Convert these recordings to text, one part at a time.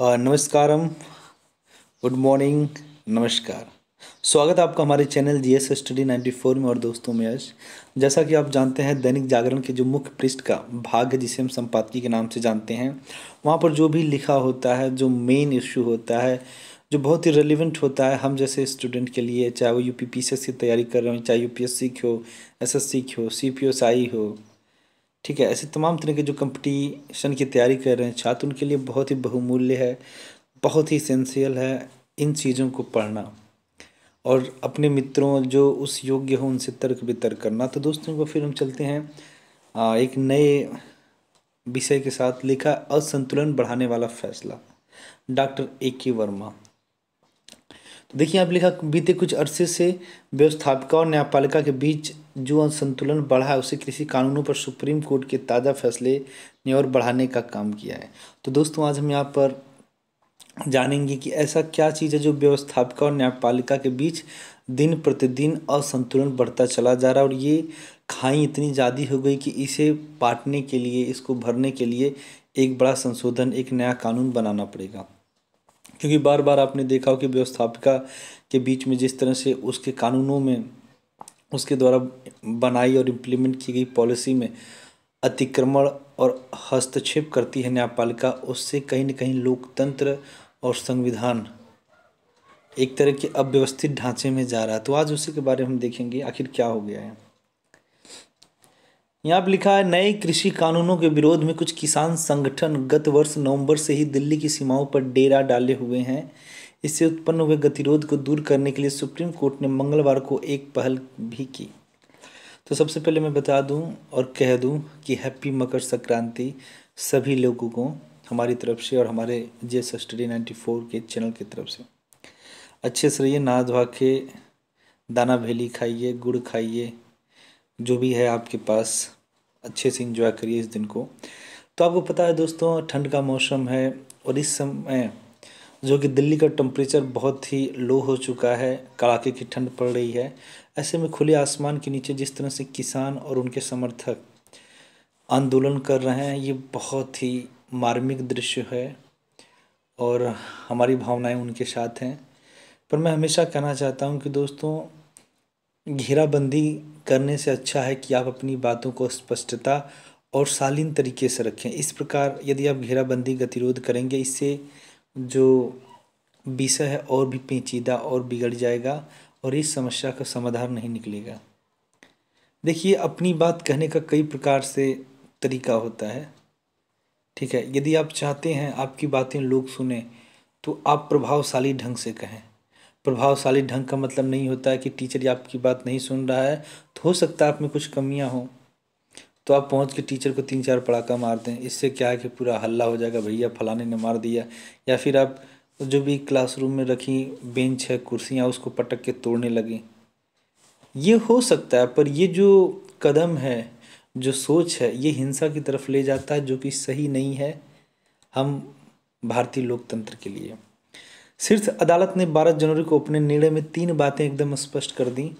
नमस्कार good morning नमस्कार स्वागत है आपका हमारे channel G S study ninety four में और दोस्तों में आज जैसा कि आप जानते हैं दैनिक जागरण के जो मुख्य पृष्ठ का भाग है जिसे हम संपादकीय के नाम से जानते हैं वहाँ पर जो भी लिखा होता है जो मेन इश्यू होता है जो बहुत ही रेलिवेंट होता है हम जैसे स्टूडेंट के लिए चाहे वो यू पी पी एस की तैयारी कर रहे हो चाहे यू पी एस सी की हो एस एस सी की हो सी पी एस आई हो ठीक है ऐसे तमाम तरह के जो कंपटीशन की तैयारी कर रहे हैं छात्र उनके लिए बहुत ही बहुमूल्य है बहुत ही इसेंशियल है इन चीज़ों को पढ़ना और अपने मित्रों जो उस योग्य हो उनसे तर्क वितर्क करना तो दोस्तों को फिर हम चलते हैं एक नए विषय के साथ लिखा असंतुलन बढ़ाने वाला फैसला डॉक्टर ए के वर्मा तो देखिए आप लिखा बीते कुछ अरसे से व्यवस्थापिका और न्यायपालिका के बीच जो असंतुलन बढ़ा है उसे कृषि कानूनों पर सुप्रीम कोर्ट के ताज़ा फैसले ने और बढ़ाने का काम किया है तो दोस्तों आज हम यहाँ पर जानेंगे कि ऐसा क्या चीज़ है जो व्यवस्थापिका और न्यायपालिका के बीच दिन प्रतिदिन असंतुलन बढ़ता चला जा रहा है और ये खाई इतनी ज़्यादा हो गई कि इसे पाटने के लिए इसको भरने के लिए एक बड़ा संशोधन एक नया कानून बनाना पड़ेगा क्योंकि बार बार आपने देखा हो कि व्यवस्थापिका के बीच में जिस तरह से उसके कानूनों में उसके द्वारा बनाई और इम्प्लीमेंट की गई पॉलिसी में अतिक्रमण और हस्तक्षेप करती है न्यायपालिका उससे कहीं न कहीं लोकतंत्र और संविधान एक तरह के अव्यवस्थित ढांचे में जा रहा है तो आज उसी के बारे में हम देखेंगे आखिर क्या हो गया है यहाँ पर लिखा है नए कृषि कानूनों के विरोध में कुछ किसान संगठन गत वर्ष नवंबर से ही दिल्ली की सीमाओं पर डेरा डाले हुए हैं इससे उत्पन्न हुए गतिरोध को दूर करने के लिए सुप्रीम कोर्ट ने मंगलवार को एक पहल भी की तो सबसे पहले मैं बता दूं और कह दूं कि हैप्पी मकर संक्रांति सभी लोगों को हमारी तरफ से और हमारे J S study ninety four के चैनल की तरफ से अच्छे से रहिए नहा धोवा के दाना भेली खाइए गुड़ खाइए जो भी है आपके पास अच्छे से इंजॉय करिए इस दिन को तो आपको पता है दोस्तों ठंड का मौसम है और इस समय जो कि दिल्ली का टेम्परेचर बहुत ही लो हो चुका है कड़ाके की ठंड पड़ रही है ऐसे में खुले आसमान के नीचे जिस तरह से किसान और उनके समर्थक आंदोलन कर रहे हैं ये बहुत ही मार्मिक दृश्य है और हमारी भावनाएं उनके साथ हैं पर मैं हमेशा कहना चाहता हूं कि दोस्तों घेराबंदी करने से अच्छा है कि आप अपनी बातों को स्पष्टता और शालीन तरीके से रखें इस प्रकार यदि आप घेराबंदी गतिरोध करेंगे इससे जो विषय है और भी पेचीदा और बिगड़ जाएगा और इस समस्या का समाधान नहीं निकलेगा देखिए अपनी बात कहने का कई प्रकार से तरीका होता है ठीक है यदि आप चाहते हैं आपकी बातें लोग सुने तो आप प्रभावशाली ढंग से कहें प्रभावशाली ढंग का मतलब नहीं होता है कि टीचर आपकी बात नहीं सुन रहा है तो हो सकता है आप में कुछ कमियां हों तो आप पहुंच के टीचर को तीन चार पड़ाका मार दें इससे क्या है कि पूरा हल्ला हो जाएगा भैया फलाने ने मार दिया या फिर आप जो भी क्लासरूम में रखी बेंच है कुर्सियाँ उसको पटक के तोड़ने लगें ये हो सकता है पर ये जो कदम है जो सोच है ये हिंसा की तरफ ले जाता है जो कि सही नहीं है हम भारतीय लोकतंत्र के लिए शीर्ष अदालत ने 12 जनवरी को अपने निर्णय में तीन बातें एकदम स्पष्ट कर दी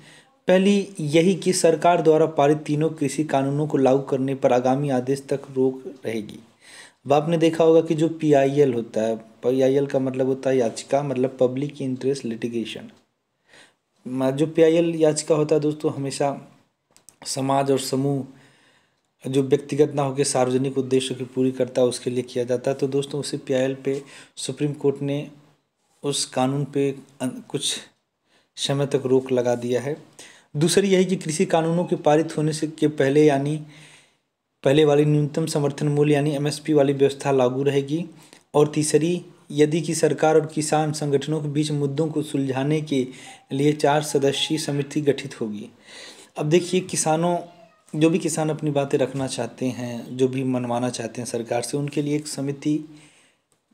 पहली यही कि सरकार द्वारा पारित तीनों कृषि कानूनों को लागू करने पर आगामी आदेश तक रोक रहेगी अब आपने देखा होगा कि जो पी होता है पी का मतलब होता है याचिका मतलब पब्लिक इंटरेस्ट लिटिगेशन जो पी याचिका होता है दोस्तों हमेशा समाज और समूह जो व्यक्तिगत ना होकर सार्वजनिक उद्देश्य की पूरी करता है उसके लिए किया जाता है तो दोस्तों उसी पी पे सुप्रीम कोर्ट ने उस कानून पे कुछ समय तक रोक लगा दिया है दूसरी यही कि कृषि कानूनों के पारित होने से के पहले यानी पहले वाली न्यूनतम समर्थन मूल्य यानी एमएसपी वाली व्यवस्था लागू रहेगी और तीसरी यदि कि सरकार और किसान संगठनों के बीच मुद्दों को सुलझाने के लिए चार सदस्यीय समिति गठित होगी अब देखिए किसानों जो भी किसान अपनी बातें रखना चाहते हैं जो भी मनवाना चाहते हैं सरकार से उनके लिए एक समिति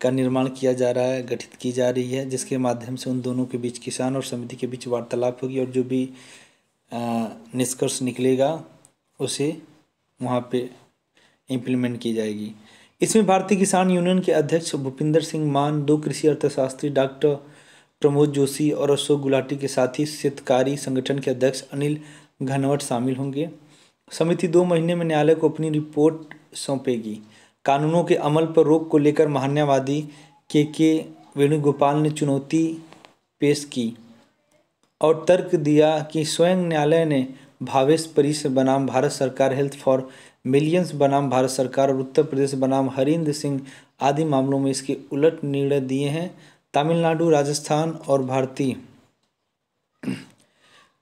का निर्माण किया जा रहा है गठित की जा रही है जिसके माध्यम से उन दोनों के बीच किसान और समिति के बीच वार्तालाप होगी और जो भी निष्कर्ष निकलेगा उसे वहाँ पे इम्प्लीमेंट की जाएगी इसमें भारतीय किसान यूनियन के अध्यक्ष भूपिंदर सिंह मान दो कृषि अर्थशास्त्री डॉक्टर प्रमोद जोशी और अशोक गुलाटी के साथ ही शितकारी संगठन के अध्यक्ष अनिल घनवट शामिल होंगे समिति दो महीने में न्यायालय को अपनी रिपोर्ट सौंपेगी कानूनों के अमल पर रोक को लेकर महान्यावादी के के वेणुगोपाल ने चुनौती पेश की और तर्क दिया कि स्वयं न्यायालय ने भावेश परिस बनाम भारत सरकार हेल्थ फॉर मिलियंस बनाम भारत सरकार और उत्तर प्रदेश बनाम हरिंद्र सिंह आदि मामलों में इसके उलट निर्णय दिए हैं तमिलनाडु राजस्थान और भारतीय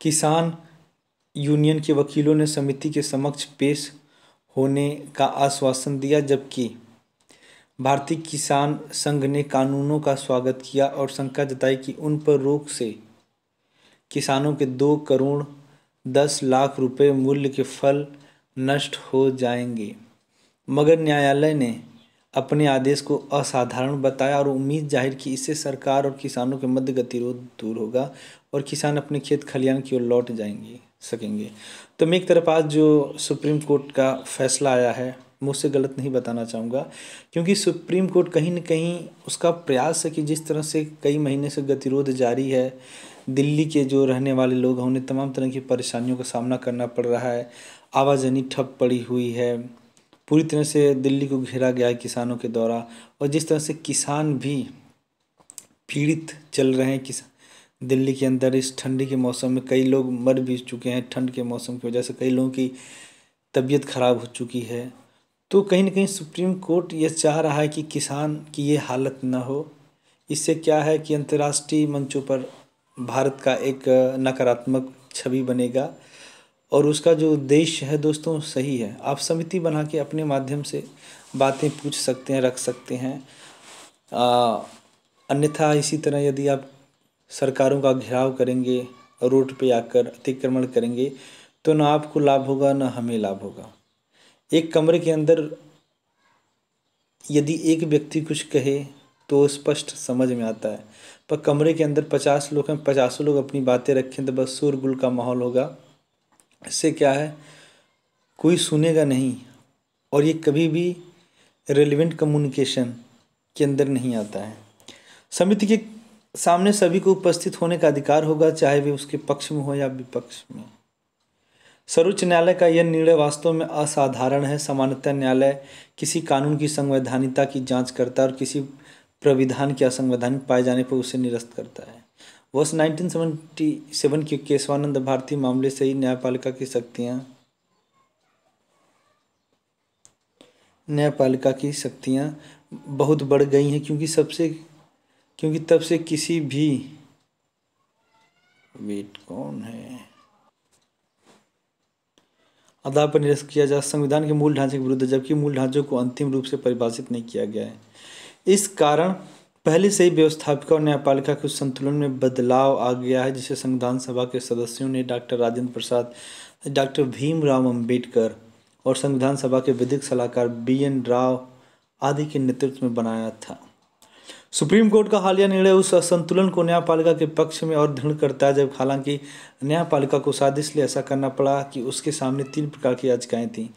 किसान यूनियन के वकीलों ने समिति के समक्ष पेश होने का आश्वासन दिया जबकि भारतीय किसान संघ ने कानूनों का स्वागत किया और शंका जताई कि उन पर रोक से किसानों के दो करोड़ दस लाख रुपए मूल्य के फल नष्ट हो जाएंगे मगर न्यायालय ने अपने आदेश को असाधारण बताया और उम्मीद जाहिर की इससे सरकार और किसानों के मध्य गतिरोध दूर होगा और किसान अपने खेत खलियान की ओर लौट जाएंगे सकेंगे तो मैं एक तरफ आज जो सुप्रीम कोर्ट का फैसला आया है मुझसे गलत नहीं बताना चाहूँगा क्योंकि सुप्रीम कोर्ट कहीं ना कहीं उसका प्रयास है कि जिस तरह से कई महीने से गतिरोध जारी है दिल्ली के जो रहने वाले लोग हैं उन्हें तमाम तरह की परेशानियों का सामना करना पड़ रहा है आवाज़नी ठप पड़ी हुई है पूरी तरह से दिल्ली को घेरा गया है किसानों के द्वारा और जिस तरह से किसान भी पीड़ित चल रहे हैं किसान दिल्ली के अंदर इस ठंडी के मौसम में कई लोग मर भी चुके हैं ठंड के मौसम की वजह से कई लोगों की तबीयत ख़राब हो चुकी है तो कहीं ना कहीं सुप्रीम कोर्ट ये चाह रहा है कि किसान की ये हालत ना हो इससे क्या है कि अंतर्राष्ट्रीय मंचों पर भारत का एक नकारात्मक छवि बनेगा और उसका जो उद्देश्य है दोस्तों सही है आप समिति बना के अपने माध्यम से बातें पूछ सकते हैं रख सकते हैं अन्यथा इसी तरह यदि आप सरकारों का घेराव करेंगे रोड पे आकर अतिक्रमण करेंगे तो ना आपको लाभ होगा ना हमें लाभ होगा एक कमरे के अंदर यदि एक व्यक्ति कुछ कहे तो स्पष्ट समझ में आता है पर कमरे के अंदर पचास लोग हैं पचासों लोग अपनी बातें रखें तो बस शोरगुल का माहौल होगा इससे क्या है कोई सुनेगा नहीं और ये कभी भी रेलिवेंट कम्युनिकेशन के अंदर नहीं आता है समिति के सामने सभी को उपस्थित होने का अधिकार होगा चाहे वे उसके पक्ष में हो या विपक्ष में सर्वोच्च न्यायालय का यह निर्णय वास्तव में असाधारण है सामान्यतः न्यायालय किसी कानून की संवैधानिकता की जांच करता है और किसी प्रविधान के असंवैधानिक पाए जाने पर उसे निरस्त करता है वर्ष नाइनटीन सेवन के केशवानंद भारती मामले से ही न्यायपालिका की शक्तियाँ न्यायपालिका की शक्तियाँ बहुत बढ़ गई हैं क्योंकि सबसे क्योंकि तब से किसी भी वेट कौन है आधार पर निरस्त किया जा संविधान के मूल ढांचे के विरुद्ध जबकि मूल ढांचों को अंतिम रूप से परिभाषित नहीं किया गया है इस कारण पहले से ही व्यवस्थापिका और न्यायपालिका के संतुलन में बदलाव आ गया है जिसे संविधान सभा के सदस्यों ने डॉक्टर राजेंद्र प्रसाद डॉक्टर भीमराव अंबेडकर और संविधान सभा के विधिक सलाहकार बी एन राव आदि के नेतृत्व में बनाया था सुप्रीम कोर्ट का हालिया निर्णय उस असंतुलन को न्यायपालिका के पक्ष में और दृढ़ करता है जब हालांकि न्यायपालिका को शायद इसलिए ऐसा करना पड़ा कि उसके सामने तीन प्रकार की याचिकाएं थीं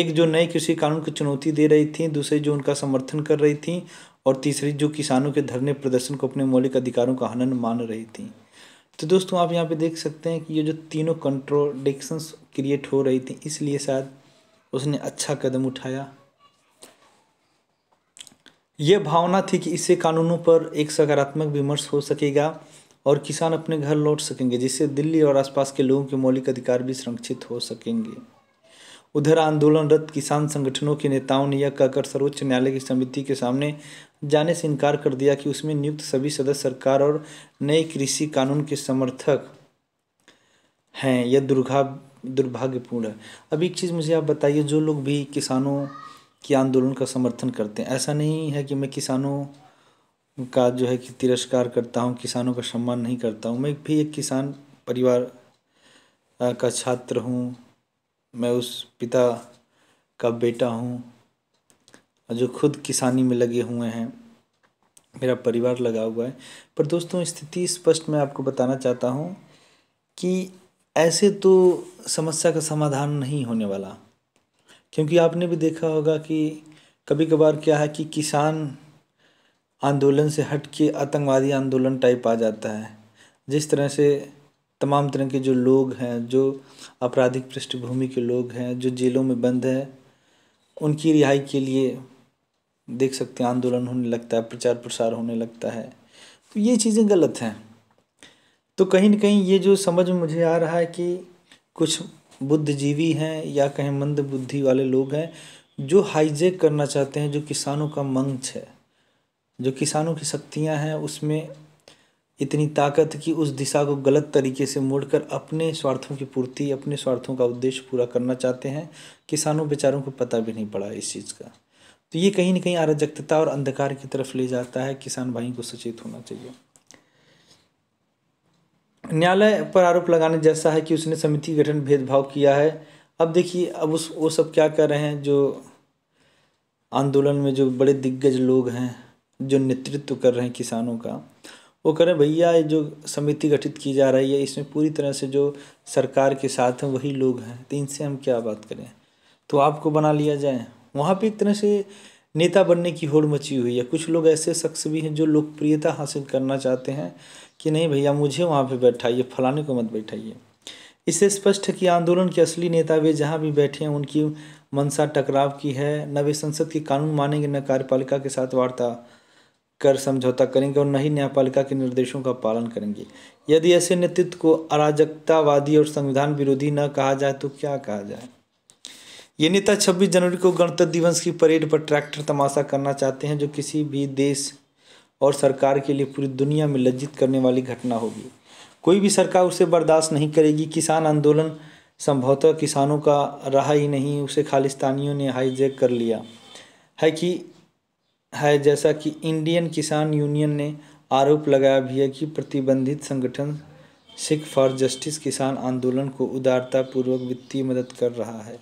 एक जो नए कृषि कानून को चुनौती दे रही थी दूसरी जो उनका समर्थन कर रही थी और तीसरी जो किसानों के धरने प्रदर्शन को अपने मौलिक अधिकारों का हनन मान रही थी तो दोस्तों आप यहाँ पे देख सकते हैं कि ये जो तीनों कंट्रोडिक्शंस क्रिएट हो रही थी इसलिए शायद उसने अच्छा कदम उठाया ये भावना थी कि इससे कानूनों पर एक सकारात्मक विमर्श हो सकेगा और किसान अपने घर लौट सकेंगे जिससे दिल्ली और आसपास के लोगों के मौलिक अधिकार भी संरक्षित हो सकेंगे उधर आंदोलनरत किसान संगठनों के नेताओं ने यह कहकर सर्वोच्च न्यायालय की समिति के सामने जाने से इनकार कर दिया कि उसमें नियुक्त सभी सदस्य सरकार और नए कृषि कानून के समर्थक हैं यह दुर्भा दुर्भाग्यपूर्ण है अब एक चीज़ मुझे आप बताइए जो लोग भी किसानों के आंदोलन का समर्थन करते हैं ऐसा नहीं है कि मैं किसानों का जो है कि तिरस्कार करता हूँ किसानों का सम्मान नहीं करता हूँ मैं भी एक किसान परिवार का छात्र हूँ मैं उस पिता का बेटा हूँ जो खुद किसानी में लगे हुए हैं मेरा परिवार लगा हुआ है पर दोस्तों स्थिति स्पष्ट मैं आपको बताना चाहता हूँ कि ऐसे तो समस्या का समाधान नहीं होने वाला क्योंकि आपने भी देखा होगा कि कभी कभार क्या है कि किसान आंदोलन से हट के आतंकवादी आंदोलन टाइप आ जाता है जिस तरह से तमाम तरह के जो लोग हैं जो आपराधिक पृष्ठभूमि के लोग हैं जो जेलों में बंद हैं उनकी रिहाई के लिए देख सकते हैं आंदोलन होने लगता है प्रचार प्रसार होने लगता है तो ये चीज़ें गलत हैं तो कहीं ना कहीं ये जो समझ में मुझे आ रहा है कि कुछ बुद्धिजीवी हैं या कहीं मंद बुद्धि वाले लोग हैं जो हाईजेक करना चाहते हैं जो किसानों का मंच है जो किसानों की शक्तियाँ हैं उसमें इतनी ताकत कि उस दिशा को गलत तरीके से मोड़कर अपने स्वार्थों की पूर्ति अपने स्वार्थों का उद्देश्य पूरा करना चाहते हैं किसानों बेचारों को पता भी नहीं पड़ा इस चीज़ का तो ये कहीं ना कहीं अराजकता और अंधकार की तरफ ले जाता है किसान भाई को सचेत होना चाहिए न्यायालय पर आरोप लगाने जैसा है कि उसने समिति गठन भेदभाव किया है अब देखिए अब उस वो सब क्या कर रहे हैं जो आंदोलन में जो बड़े दिग्गज लोग हैं जो नेतृत्व कर रहे हैं किसानों का वो करें भैया ये जो समिति गठित की जा रही है इसमें पूरी तरह से जो सरकार के साथ हैं वही लोग हैं तो इनसे हम क्या बात करें तो आपको बना लिया जाए वहाँ पर एक तरह से नेता बनने की होड़ मची हुई है कुछ लोग ऐसे शख्स भी हैं जो लोकप्रियता हासिल करना चाहते हैं कि नहीं भैया मुझे वहाँ पे बैठाइए फलाने को मत बैठाइए इससे स्पष्ट है कि आंदोलन के असली नेता वे जहाँ भी बैठे हैं उनकी मनसा टकराव की है न वे संसद के कानून मानेंगे न कार्यपालिका के साथ वार्ता कर समझौता करेंगे और न ही न्यायपालिका के निर्देशों का पालन करेंगे यदि ऐसे नेतृत्व को अराजकतावादी और संविधान विरोधी न कहा जाए तो क्या कहा जाए ये नेता 26 जनवरी को गणतंत्र दिवस की परेड पर ट्रैक्टर तमाशा करना चाहते हैं जो किसी भी देश और सरकार के लिए पूरी दुनिया में लज्जित करने वाली घटना होगी कोई भी सरकार उसे बर्दाश्त नहीं करेगी किसान आंदोलन संभवतः किसानों का रहा ही नहीं उसे खालिस्तानियों ने हाईजैक कर लिया है कि है जैसा कि इंडियन किसान यूनियन ने आरोप लगाया भी है कि प्रतिबंधित संगठन सिख फॉर जस्टिस किसान आंदोलन को उदारतापूर्वक वित्तीय मदद कर रहा है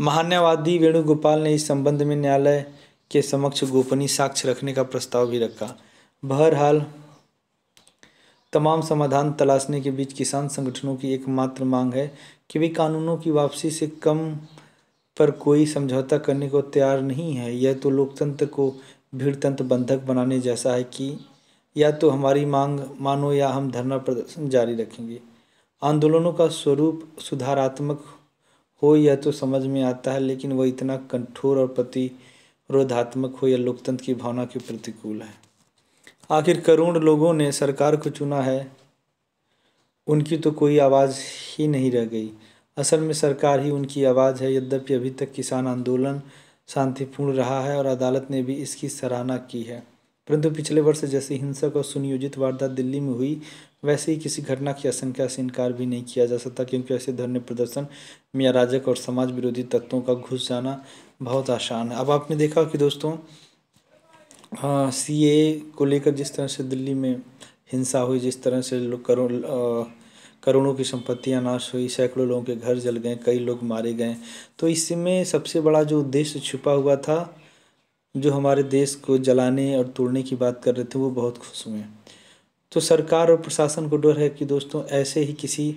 महान्यावादी वेणुगोपाल ने इस संबंध में न्यायालय के समक्ष गोपनीय साक्ष्य रखने का प्रस्ताव भी रखा बहरहाल तमाम समाधान तलाशने के बीच किसान संगठनों की एकमात्र मांग है कि वे कानूनों की वापसी से कम पर कोई समझौता करने को तैयार नहीं है यह तो लोकतंत्र को भीड़ तंत्र बंधक बनाने जैसा है कि या तो हमारी मांग मानो या हम धरना प्रदर्शन जारी रखेंगे आंदोलनों का स्वरूप सुधारात्मक हो यह तो समझ में आता है लेकिन वह इतना कठोर और प्रतिरोधात्मक हो या लोकतंत्र की भावना के प्रतिकूल है आखिर करोड़ लोगों ने सरकार को चुना है उनकी तो कोई आवाज़ ही नहीं रह गई असल में सरकार ही उनकी आवाज़ है यद्यपि अभी तक किसान आंदोलन शांतिपूर्ण रहा है और अदालत ने भी इसकी सराहना की है परंतु पिछले वर्ष जैसी हिंसक और सुनियोजित वारदात दिल्ली में हुई वैसे ही किसी घटना की आशंका से इनकार भी नहीं किया जा सकता क्योंकि ऐसे धरने प्रदर्शन में अराजक और समाज विरोधी तत्वों का घुस जाना बहुत आसान है अब आपने देखा कि दोस्तों सी ए को लेकर जिस तरह से दिल्ली में हिंसा हुई जिस तरह से करोड़ करोड़ों की संपत्तियां नाश हुई सैकड़ों लोगों के घर जल गए कई लोग मारे गए तो इसमें सबसे बड़ा जो उद्देश्य छुपा हुआ था जो हमारे देश को जलाने और तोड़ने की बात कर रहे थे वो बहुत खुश हुए तो सरकार और प्रशासन को डर है कि दोस्तों ऐसे ही किसी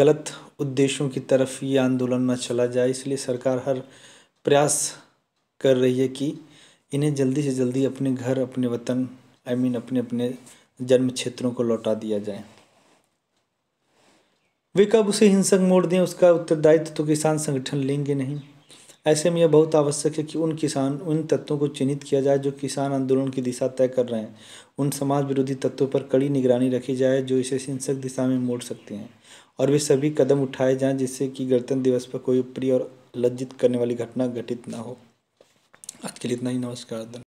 गलत उद्देश्यों की तरफ ये आंदोलन न चला जाए इसलिए सरकार हर प्रयास कर रही है कि इन्हें जल्दी से जल्दी अपने घर अपने वतन आई I मीन mean अपने अपने जन्म क्षेत्रों को लौटा दिया जाए वे कब उसे हिंसक मोड़ दें उसका उत्तरदायित्व तो किसान संगठन लेंगे नहीं ऐसे में यह बहुत आवश्यक है कि उन किसान उन तत्वों को चिन्हित किया जाए जो किसान आंदोलन की दिशा तय कर रहे हैं उन समाज विरोधी तत्वों पर कड़ी निगरानी रखी जाए जो इसे हिंसक दिशा में मोड़ सकते हैं और वे सभी कदम उठाए जाएं जिससे कि गणतंत्र दिवस पर कोई प्रिय और लज्जित करने वाली घटना घटित ना हो आज के लिए इतना ही नमस्कार